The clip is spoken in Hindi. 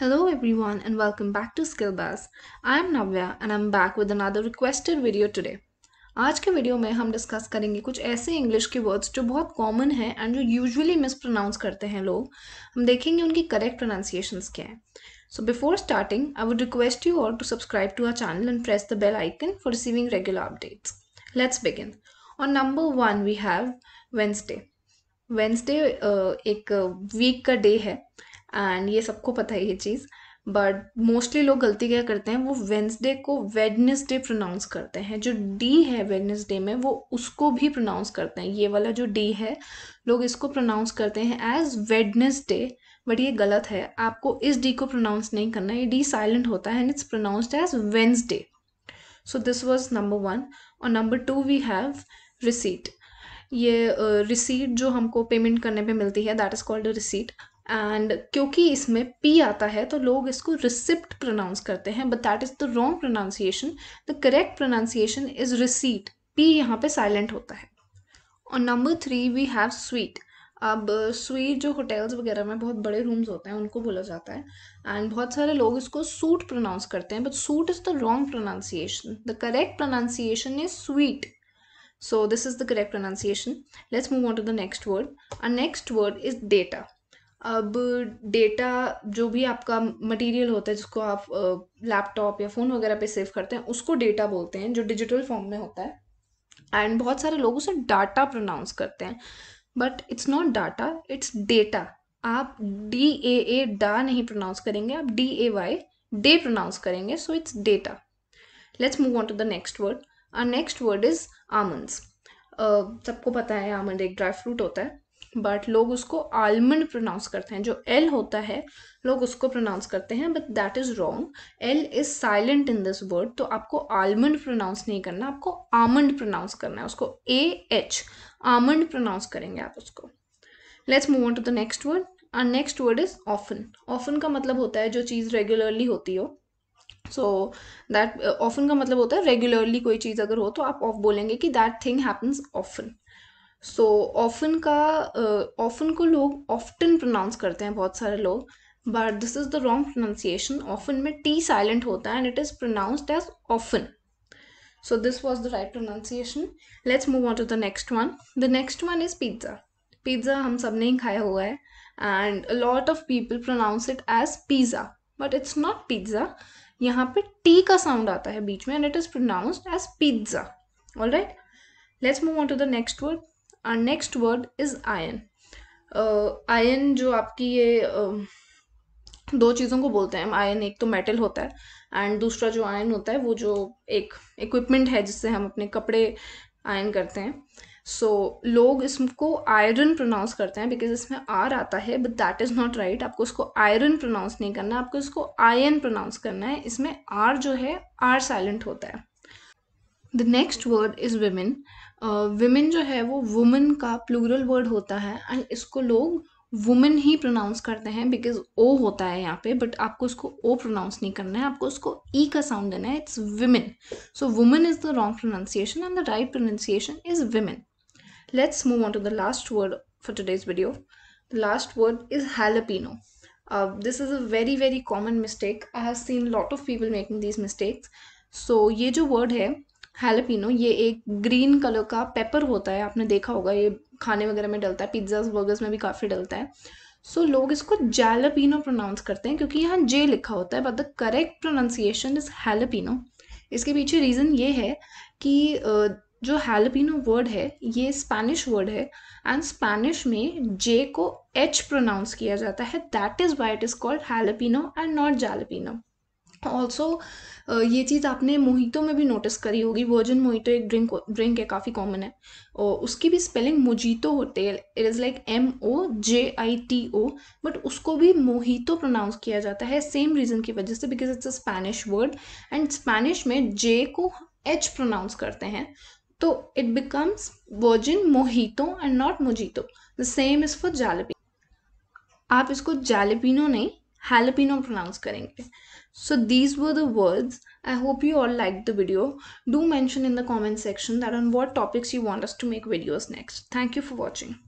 Hello everyone and welcome back to Skillbuzz. I am Navya and I'm back with another requested video today. आज के वीडियो में हम डिस्कस करेंगे कुछ ऐसे इंग्लिश के वर्ड्स जो बहुत कॉमन हैं एंड जो यूजुअली मिसप्रोनाउंस करते हैं लोग हम देखेंगे उनकी करेक्ट प्रोनाउंसिएशंस क्या हैं so before starting I would request you all to subscribe to our channel and press the bell icon for receiving regular updates let's begin on number one we have Wednesday Wednesday एक वीक uh, का डे है एंड ये सबको पता है ये चीज़ बट मोस्टली लोग गलती क्या करते हैं वो वेंसडे को वेडनेसडे प्रोनाउंस करते हैं जो डी है वेडनेसडे में वो उसको भी प्रोनाउंस करते हैं ये वाला जो डी है लोग इसको प्रोनाउंस करते हैं एज वेडनेसडे बट ये गलत है आपको इस डी को प्रोनाउंस नहीं करना ये डी साइलेंट होता है and it's pronounced as Wednesday so this was number one और number two we have receipt ये रिसीट uh, जो हमको पेमेंट करने पे मिलती है that is called receipt and क्योंकि इसमें पी आता है तो लोग इसको रिसिप्ट प्रोनाउंस करते हैं but that is the wrong pronunciation the correct pronunciation is receipt P यहाँ पे साइलेंट होता है और number three we have suite अब स्वीट जो होटल्स वगैरह में बहुत बड़े रूम्स होते हैं उनको बोला जाता है एंड बहुत सारे लोग इसको सूट प्रोनाउंस करते हैं but suite is the wrong pronunciation the correct pronunciation is suite so this is the correct pronunciation let's move on to the next word uh next word is data अब डेटा जो भी आपका मटेरियल होता है जिसको आप लैपटॉप या फ़ोन वगैरह पे सेव करते हैं उसको डेटा बोलते हैं जो डिजिटल फॉर्म में होता है एंड बहुत सारे लोग उसे डाटा प्रोनाउंस करते हैं but it's not data it's data आप डी ए ए डा नहीं प्रोनाउंस करेंगे आप D A Y day pronounce करेंगे so it's data let's move on to the next word our next word is almonds सबको पता है आमंड एक ड्राई फ्रूट होता है बट लोग उसको आलमंड प्रोनाउंस करते हैं जो एल होता है लोग उसको प्रोनाउंस करते हैं but that is wrong L is silent in this word तो आपको आलमंड प्रोनाउंस नहीं करना आपको आमंड प्रोनाउंस करना है उसको ए एच आमंड प्रोनाउंस करेंगे आप उसको let's move on to the next word और next word is often often का मतलब होता है जो चीज़ रेगुलरली होती हो सो दैट ऑफन का मतलब होता है रेगुलरली कोई चीज़ अगर हो तो आप ऑफ बोलेंगे कि that thing happens often so often का ऑफन को लोग ऑफ्टन प्रोनाउंस करते हैं बहुत सारे लोग but this is the wrong pronunciation often में टी साइलेंट होता है and it is pronounced as often so this was the right pronunciation let's move on to the next one the next one is pizza pizza हम सब ने ही खाया हुआ है and lot of people pronounce it as pizza but it's not pizza यहाँ पर टी का साउंड आता है बीच में and it is pronounced as pizza all right let's move on to the next word our next word is iron iron जो आपकी ये uh, दो चीज़ों को बोलते हैं आयन एक तो मेटल होता है एंड दूसरा जो आयन होता है वो जो एक इक्विपमेंट है जिससे हम अपने कपड़े आयन करते हैं सो so, लोग इसको आयरन प्रोनाउंस करते हैं बिकॉज इसमें आर आता है but that is not right आपको इसको आयरन प्रोनाउंस नहीं करना आपको इसको आयन प्रोनाउंस करना है इसमें आर जो है आर साइलेंट होता है the next word is women women जो है वो वुमेन का प्लूरल वर्ड होता है एंड इसको लोग वुमेन ही प्रोनाउंस करते हैं बिकॉज ओ होता है यहाँ पे बट आपको उसको ओ प्रोनाउंस नहीं करना है आपको उसको ई e का साउंड देना है it's women so women is the wrong pronunciation and the right pronunciation is women let's move on to the last word for today's video the last word is jalapeno this is a very very common mistake I have seen lot of people making these mistakes so ये जो वर्ड है हैलपिनो ये एक ग्रीन कलर का पेपर होता है आपने देखा होगा ये खाने वगैरह में डलता है पिज्ज़ाज बर्गर्स में भी काफ़ी डलता है सो so, लोग इसको जैलपिनो प्रोनाउंस करते हैं क्योंकि यहाँ जे लिखा होता है but the correct pronunciation is jalapeno इसके पीछे रीज़न ये है कि जो हैलपिनो वर्ड है ये स्पेनिश वर्ड है एंड स्पेनिश में जे को एच प्रोनाउंस किया जाता है that is why it is called jalapeno and not jalapeno also uh, ये चीज़ आपने मोहितों में भी नोटिस करी होगी वर्जन मोहितो एक ड्रिंक ड्रिंक है काफ़ी कॉमन है और उसकी भी स्पेलिंग मोजीतो होती है it is like M O J I T O but उसको भी मोहितो प्रोनाउंस किया जाता है सेम रीज़न की वजह से because it's a Spanish word and Spanish में जे को एच प्रोनाउंस करते हैं तो it becomes virgin mojito and not mojito the same is for jalapeno आप इसको जालपिनो नहीं jalapeno pronounce correctly so these were the words i hope you all liked the video do mention in the comment section that on what topics you want us to make videos next thank you for watching